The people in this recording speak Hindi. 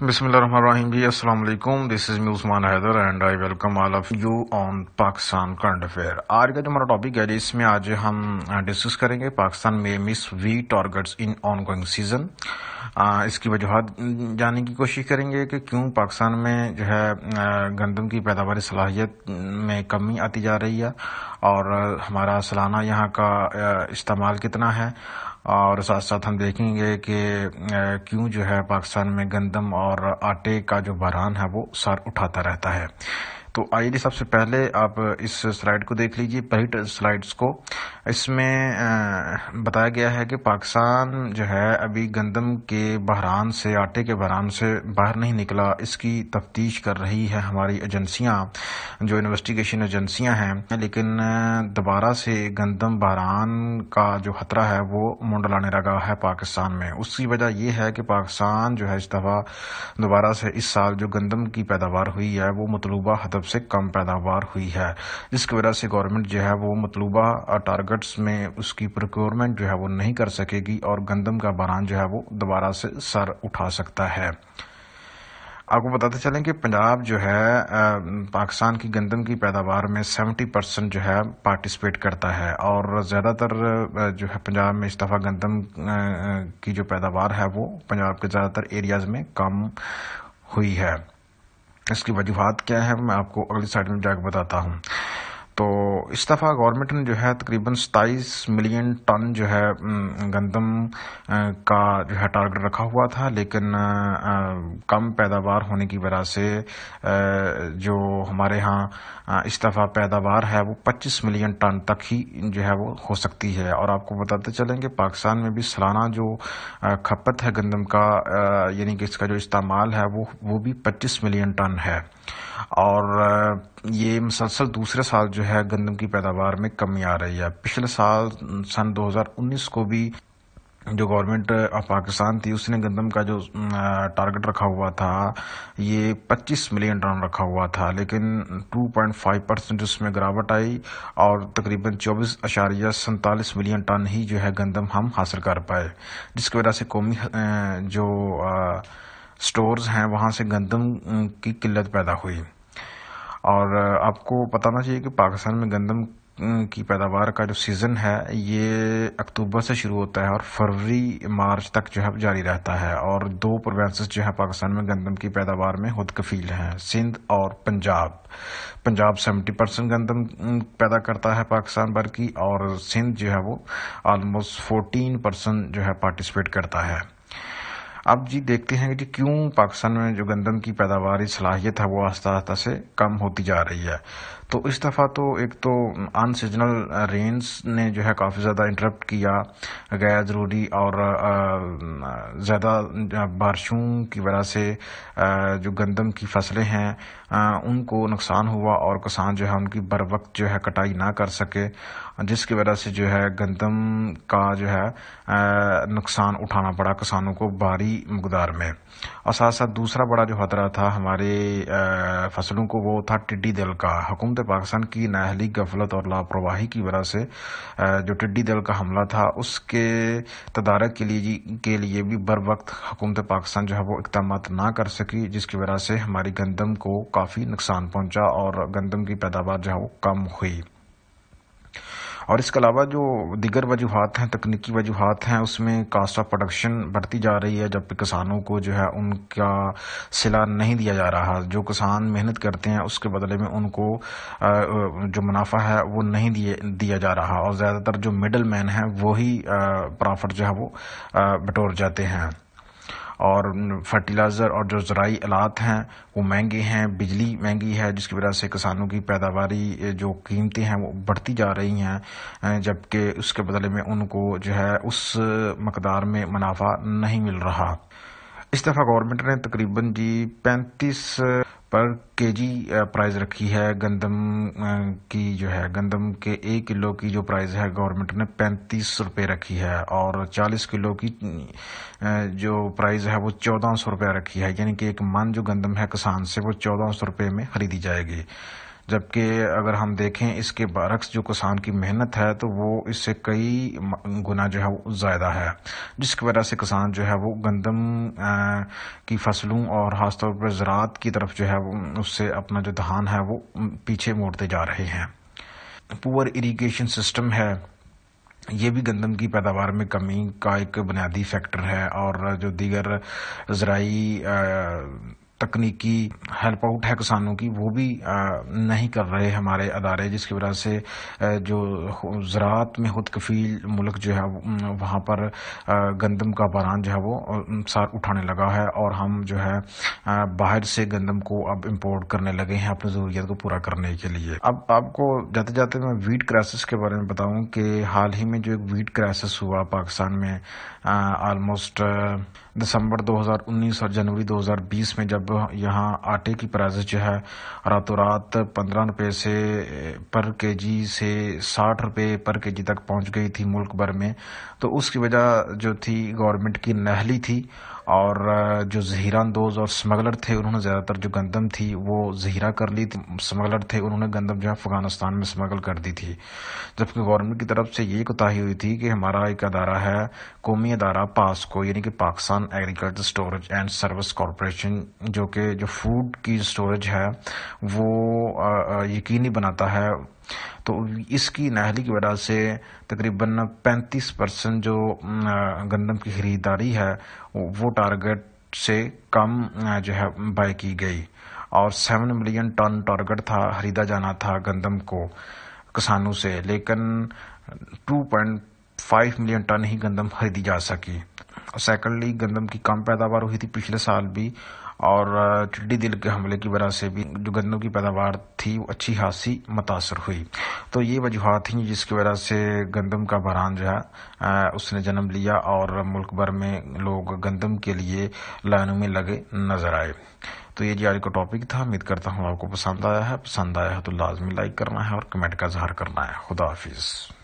Bismillahirrahmanirrahim. This is This is me Usman Haider and I welcome all of you on Pakistan आज का जो हमारा टॉपिक है इसमें आज हम डिस्कस करेंगे पाकिस्तान में miss wheat targets in ongoing season इसकी वजूहत जानने की कोशिश करेंगे कि क्यों पाकिस्तान में जो है गंदम की पैदावार सलाहियत में कमी आती जा रही है और हमारा सालाना यहाँ का इस्तेमाल कितना है और साथ साथ हम देखेंगे कि क्यों जो है पाकिस्तान में गंदम और आटे का जो बहरान है वो सर उठाता रहता है तो आइए जी सबसे पहले आप इस स्लाइड को देख लीजिए पहली स्लाइड्स को इसमें बताया गया है कि पाकिस्तान जो है अभी गंदम के बहरान से आटे के बहरान से बाहर नहीं निकला इसकी तफ्तीश कर रही है हमारी एजेंसियां जो इन्वेस्टिगेशन एजेंसियां हैं लेकिन दोबारा से गंदम बहरान का जो खतरा है वो मुंडलाने लगा है पाकिस्तान में उसकी वजह यह है कि पाकिस्तान जो है इस दफ़ा दोबारा से इस साल जो गंदम की पैदावार हुई है वो मतलूबा हदफ से कम पैदावार हुई है जिसकी वजह से गवर्नमेंट जो है वो मतलूबा टारगेट्स में उसकी प्रोक्योरमेंट जो है वो नहीं कर सकेगी और गंदम का बरान जो है वो दोबारा से सर उठा सकता है आपको बताते चलें कि पंजाब जो है पाकिस्तान की गंदम की पैदावार में 70 परसेंट जो है पार्टिसिपेट करता है और ज़्यादातर जो है पंजाब में इस दफ़ा गंदम की जो पैदावार है वो पंजाब के ज़्यादातर एरियाज़ में कम हुई है इसकी वजूहत क्या है मैं आपको अगली साइड में जाकर बताता हूँ तो इस दफ़ा गवर्नमेंट ने जो है तकरीबन सताईस मिलियन टन जो है गंदम का जो है टारगेट रखा हुआ था लेकिन कम पैदावार होने की वजह से जो हमारे यहाँ इस दफ़ा पैदावार है वो 25 मिलियन टन तक ही जो है वो हो सकती है और आपको बताते चलें कि पाकिस्तान में भी सालाना जो खपत है गंदम का यानी कि इसका जो इस्तेमाल है वो वो भी पच्चीस मिलियन टन है और ये मुसलसल दूसरे साल जो है है गंदम की पैदावार में कमी आ रही है पिछले साल सन 2019 को भी जो गवर्नमेंट ऑफ पाकिस्तान थी उसने गंदम का जो टारगेट रखा हुआ था ये 25 मिलियन टन रखा हुआ था लेकिन 2.5 परसेंट उसमें गिरावट आई और तकरीबन चौबीस अशारिया सैंतालीस मिलियन टन ही जो है गंदम हम हासिल कर पाए जिसकी वजह से कौमी जो स्टोर्स हैं वहाँ से गंदम की किल्लत पैदा हुई और आपको बताना चाहिए कि पाकिस्तान में गंदम की पैदावार का जो सीज़न है ये अक्टूबर से शुरू होता है और फरवरी मार्च तक जो है जारी रहता है और दो प्रोवेंसेस जो है पाकिस्तान में गंदम की पैदावार में खुद कफील हैं सिंध और पंजाब पंजाब 70 परसेंट गंदम पैदा करता है पाकिस्तान भर की और सिंध जो है वो आलमोस्ट 14 परसेंट जो है पार्टिसिपेट करता है अब जी देखते हैं कि क्यों पाकिस्तान में जो गंदम की पैदावार सलाहियत है वो आस्ता आस्ता से कम होती जा रही है तो इस दफ़ा तो एक तो अनसीजनल रेंस uh, ने जो है काफ़ी ज़्यादा इंटरप्ट किया गैर ज़रूरी और uh, uh, ज़्यादा बारिशों की वजह से जो गंदम की फसलें हैं उनको नुकसान हुआ और किसान जो है उनकी बर वक्त जो है कटाई ना कर सके जिसकी वजह से जो है गंदम का जो है नुकसान उठाना पड़ा किसानों को भारी मकदार में और साथ साथ दूसरा बड़ा जो खतरा था हमारे फसलों को वो था टिड्डी दल का हुकूमत स्वतंत्र पाकिस्तान की नाहली गफलत और लापरवाही की वजह से जो टिड्डी दल का हमला था उसके तदारक के लिए के लिए भी बर वक्त हुकूमत पाकिस्तान जो है वो इकदाम ना कर सकी जिसकी वजह से हमारी गंदम को काफ़ी नुकसान पहुंचा और गंदम की पैदावार जो है वो कम हुई और इसके अलावा जो दिगर वजूहत हैं तकनीकी वजूहत हैं उसमें कास्ट ऑफ प्रोडक्शन बढ़ती जा रही है जबकि किसानों को जो है उनका सिला नहीं दिया जा रहा जो किसान मेहनत करते हैं उसके बदले में उनको जो मुनाफा है वो नहीं दिए दिया जा रहा और ज़्यादातर जो मिडल मैन हैं वही प्रॉफिट जो है वो बटोर जाते हैं और फर्टिलाइज़र और जो ज़राई आलात हैं वो महंगे हैं बिजली महंगी है जिसकी वजह से किसानों की पैदावार जो कीमतें हैं वो बढ़ती जा रही हैं जबकि उसके बदले में उनको जो है उस मकदार में मुनाफा नहीं मिल रहा इस दफ़ा गवर्नमेंट ने तकरीबन जी पैंतीस पर केजी प्राइस रखी है गंदम की जो है गंदम के एक किलो की जो प्राइस है गवर्नमेंट ने पैंतीस रुपये रखी है और चालीस किलो की जो प्राइस है वो चौदह सौ रुपया रखी है यानी कि एक मन जो गंदम है किसान से वो चौदह सौ रुपये में खरीदी जाएगी जबकि अगर हम देखें इसके बरक्स जो किसान की मेहनत है तो वो इससे कई गुना जो है वो ज़्यादा है जिसकी वजह से किसान जो है वो गंदम की फसलों और ख़ासतौर पर ज़रात की तरफ जो है वो उससे अपना जो धान है वो पीछे मोड़ते जा रहे हैं पुअर इरीगेशन सिस्टम है ये भी गंदम की पैदावार में कमी का एक बुनियादी फैक्टर है और जो दीगर ज़राई तकनीकी हेल्प आउट है किसानों की वो भी नहीं कर रहे हमारे अदारे जिसकी वजह से जो ज़रात में खुद कफील मुल्क जो है वहाँ पर गंदम का बारान जो है वो सार उठाने लगा है और हम जो है बाहर से गंदम को अब इम्पोर्ट करने लगे हैं अपनी ज़रूरत को पूरा करने के लिए अब आपको जाते जाते मैं वीट क्राइसिस के बारे में बताऊँ कि हाल ही में जो एक वीट क्राइसिस हुआ पाकिस्तान में ऑलमोस्ट दिसंबर 2019 और जनवरी 2020 में जब अब यहां आटे की प्राइस जो है रातों रात पंद्रह रुपये से पर केजी से साठ रुपये पर केजी तक पहुंच गई थी मुल्क भर में तो उसकी वजह जो थी गवर्नमेंट की नहली थी और जो जहरा अंदोज और स्मगलर थे उन्होंने ज़्यादातर जो गंदम थी वो जहरा कर ली थी स्मगलर थे उन्होंने गंदम जो है अफ़गानिस्तान में स्मगल कर दी थी जबकि गवर्नमेंट की तरफ से ये कोताही हुई थी कि हमारा एक अदारा है कौमी अदारा पास को यानी कि Pakistan agriculture storage and service corporation जो कि जो फूड की स्टोरेज है वो यकीनी बनाता है तो इसकी नाहली की वजह से तकरीबन 35 परसेंट जो गंदम की खरीदारी है वो टारगेट से कम जो है बाय की गई और सेवन मिलियन टन टारगेट था खरीदा जाना था गंदम को किसानों से लेकिन 2.5 मिलियन टन ही गंदम खरीदी जा सकी और सेकेंडली गंदम की कम पैदावार हुई थी पिछले साल भी और टिड्डी दिल के हमले की वजह से भी जो गंदम की पैदावार थी वो अच्छी खासी मुतासर हुई तो ये वजूहत थी जिसकी वजह से गंदम का बहरान जो है उसने जन्म लिया और मुल्क भर में लोग गंदम के लिए लाइनों में लगे नजर आए तो ये जी आज का टॉपिक था उम्मीद करता हूँ आपको पसंद आया है पसंद आया है तो लाजमी लाइक करना है और कमेंट का इजहार करना है खुदा हाफिज़